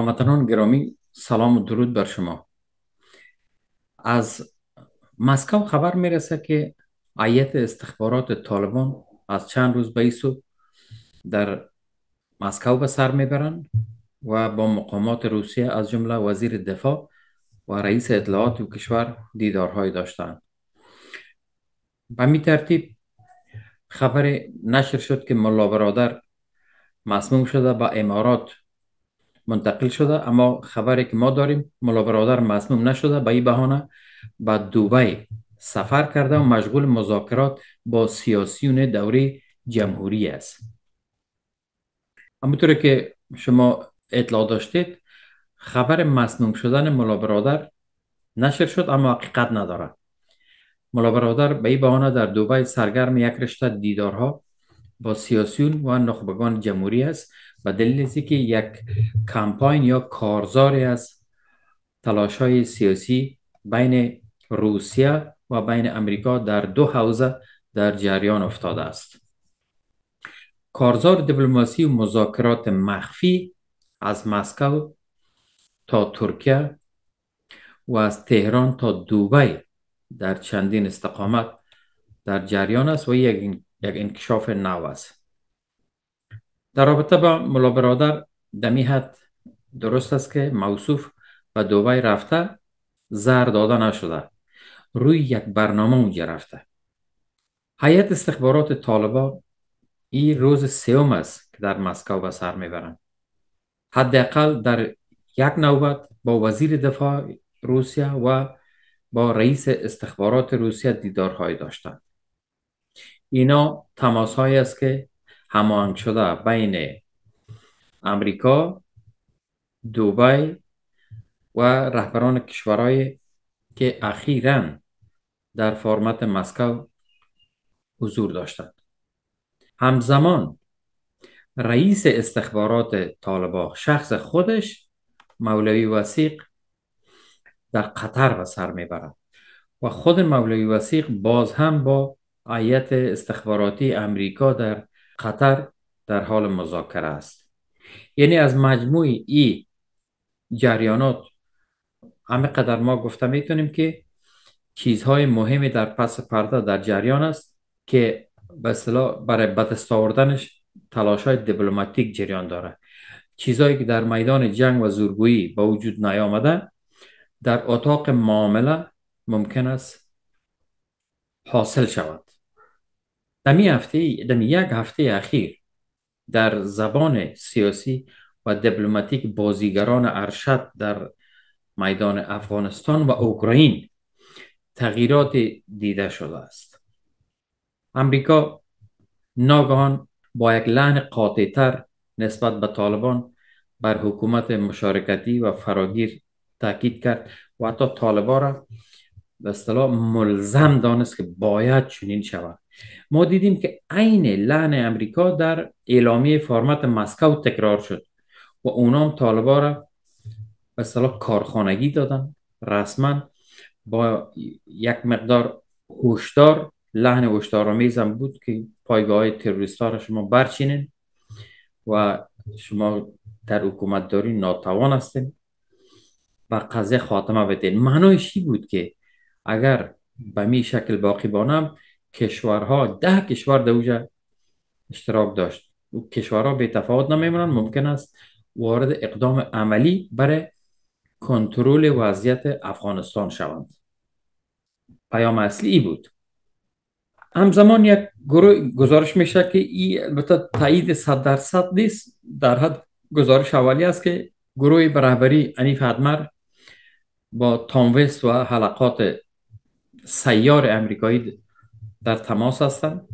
هموطنان گرامی سلام و درود بر شما از مسکو خبر میرسه که عیت استخبارات طالبان از چند روز به ایسو در مسکو به سر میبرن و با مقامات روسیه از جمله وزیر دفاع و رئیس اطلاعات و کشور دیدارهای داشتند به می ترتیب خبر نشر شد که ملا برادر مسموم شده به امارات منتقل شده اما خبری که ما داریم ملا برادر مسموم نشده به این بهانه به دوبی سفر کرده و مشغول مذاکرات با سیاسیون دوره جمهوری است همونطور که شما اطلاع داشتید خبر مسموم شدن ملا برادر نشر شد اما حقیقت نداره ملا برادر به این بهانه در دبی سرگرم یک رشته دیدارها با سیاسیون و نخبگان جمهوری است و دلیل است که یک کمپاین یا کارزاری از تلاش سیاسی بین روسیه و بین امریکا در دو حوزه در جریان افتاده است کارزار دیپلماسی و مذاکرات مخفی از مسکو تا ترکیه و از تهران تا دوبی در چندین استقامت در جریان است و یک انکشاف نو است در رابطه با ملا برادر دمی حد درست است که موصوف و دوبای رفته زر داده نشده روی یک برنامه اونجا رفته حیات استخبارات طالبا این روز سیوم است که در مسکو به سر میبرند حداقل در یک نوبت با وزیر دفاع روسیه و با رئیس استخبارات روسیه دیدارهای داشتند اینا تماس است که هماهنگ شده بین امریکا دوبای و رهبران کشورهای که اخیرا در فرمت مسکو حضور داشتند همزمان رئیس استخبارات طالبا شخص خودش مولوی وسیق در قطر به سر میبرد و خود مولوی وسیق باز هم با عیت استخباراتی امریکا در قطر در حال مذاکره است یعنی از مجموعی ای جریانات همه قدر ما گفته میتونیم که چیزهای مهمی در پس پرده در جریان است که به برای بدست آوردنش تلاش های دیپلماتیک جریان داره چیزهایی که در میدان جنگ و زورگویی به وجود نیامده در اتاق معامله ممکن است حاصل شود دمی هفته دمی یک هفته اخیر در زبان سیاسی و دیپلماتیک بازیگران ارشد در میدان افغانستان و اوکراین تغییرات دیده شده است امریکا ناگهان با یک لحن تر نسبت به طالبان بر حکومت مشارکتی و فراگیر تاکید کرد و حتی طالبان را به اصطلاح ملزم دانست که باید چنین شود ما دیدیم که عین لحن امریکا در اعلامیه فارمت مسکو تکرار شد و اونام طالبا را به صلاح کارخانگی دادن رسما با یک مقدار هشدار لحن هشدارآمیز هم بود که پایگاه های تروریست ها را شما برچینین و شما در حکومت داری ناتوان هستین و قضیه خاتمه بدین معنایش بود که اگر به می شکل باقی بانم کشورها ده کشور در اوجه اشتراک داشت و کشورها به تفاوت نمیمونن ممکن است وارد اقدام عملی برای کنترل وضعیت افغانستان شوند پیام اصلی ای بود همزمان یک گروه گزارش میشه که این البته تایید 100 درصد نیست در حد گزارش اولی است که گروه برهبری انیف با تانویس و حلقات سیار امریکایی در تماس هستند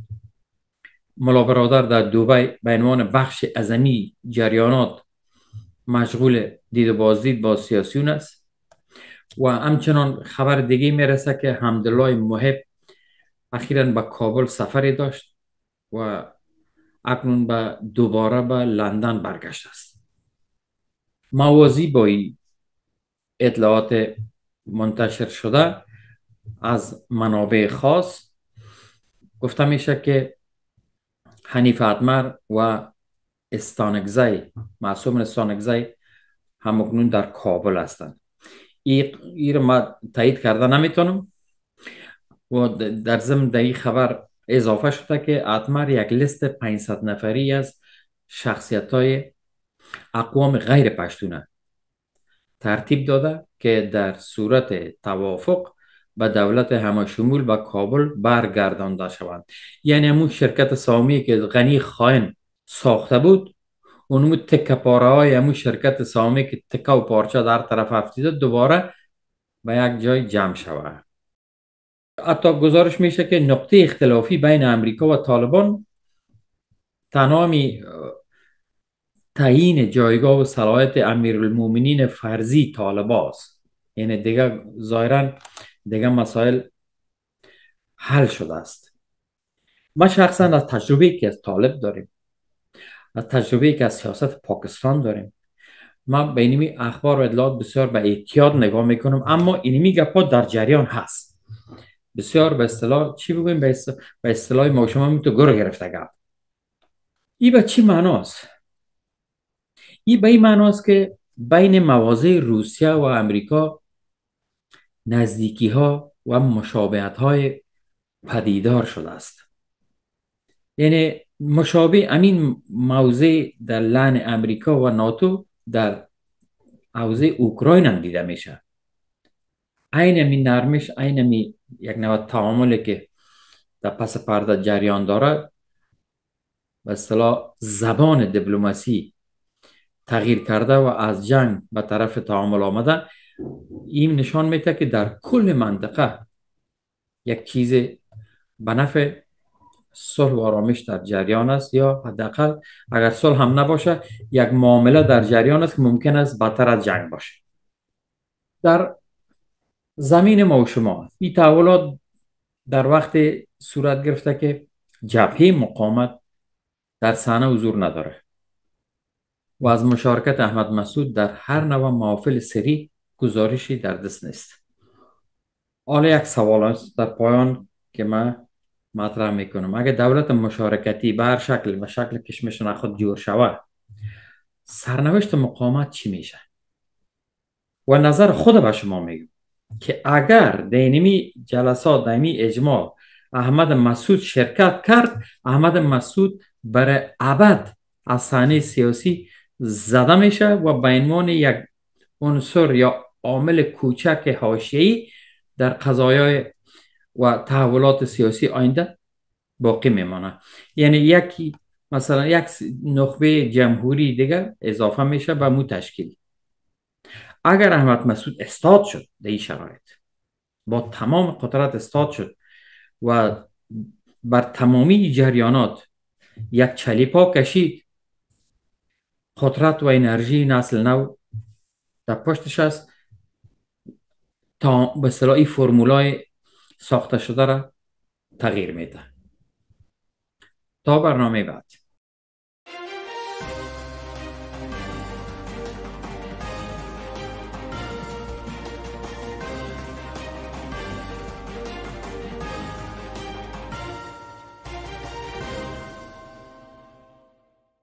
ملا برادر در دوبی به عنوان بخش ازمی جریانات مشغول دید و بازدید با سیاسیون است و همچنان خبر دیگه میرسه که حمدالله محب اخیرا به کابل سفری داشت و اکنون به دوباره به لندن برگشت است موازی با این اطلاعات منتشر شده از منابع خاص گفته میشه که حنیف اتمر و استانگزای معصوم استانگزای همکنون در کابل هستند این رو ما تایید کرده نمیتونم و در ضمن در خبر اضافه شده که اتمر یک لیست 500 نفری از شخصیت های اقوام غیر پشتونه ترتیب داده که در صورت توافق به دولت همشمول به کابل برگردانده شوند یعنی همون شرکت سامی که غنی خاین ساخته بود اونو تکه پاره های همون شرکت سامی که تکه و پارچه در طرف افتیده دوباره به یک جای جمع شود حتی گزارش میشه که نقطه اختلافی بین امریکا و طالبان تنامی تعیین جایگاه و صلاحیت امیرالمومنین فرضی طالباست یعنی دیگه ظاهرا دیگه مسائل حل شده است ما شخصا از تجربه که از طالب داریم از تجربه که از سیاست پاکستان داریم ما به اینمی اخبار و اطلاعات بسیار به احتیاط نگاه میکنم اما اینمی گپا در جریان هست بسیار به اصطلاح چی بگویم به اصطلاح ما شما میتو گره گرفته گفت ای به چی معناست ای به این معناست که بین موازه روسیه و امریکا نزدیکی ها و مشابهت های پدیدار شده است یعنی مشابه امین موضع در لن امریکا و ناتو در حوزه اوکراین هم دیده میشه عین می نرمش عین می یک نوع تعاملی که در پس پرده جریان داره به اصطلاح زبان دیپلماسی تغییر کرده و از جنگ به طرف تعامل آمده این نشان میده که در کل منطقه یک چیز به نفع صلح و آرامش در جریان است یا حداقل اگر صلح هم نباشه یک معامله در جریان است که ممکن است بدتر از جنگ باشه در زمین ما و شما این تحولات در وقت صورت گرفته که جبهه مقامت در صحنه حضور نداره و از مشارکت احمد مسعود در هر نوع محافل سری گزارشی در دست نیست حالا یک سوال است در پایان که من مطرح میکنم اگر دولت مشارکتی به هر شکل و شکل کشمشن خود جور شود سرنوشت مقامت چی میشه و نظر خود به شما میگم که اگر دینمی جلسات دائمی اجماع احمد مسعود شرکت کرد احمد مسعود برای ابد از سیاسی زده میشه و به عنوان یک عنصر یا عامل کوچک حاشیه‌ای در قضایای و تحولات سیاسی آینده باقی میمانه یعنی یکی مثلا یک نخبه جمهوری دیگر اضافه میشه به مو تشکیل اگر احمد مسعود استاد شد در این شرایط با تمام قدرت استاد شد و بر تمامی جریانات یک چلیپا کشید قدرت و انرژی نسل نو در پشتش است تا به صلاحی فرمولای ساخته شده را تغییر میده تا برنامه بعد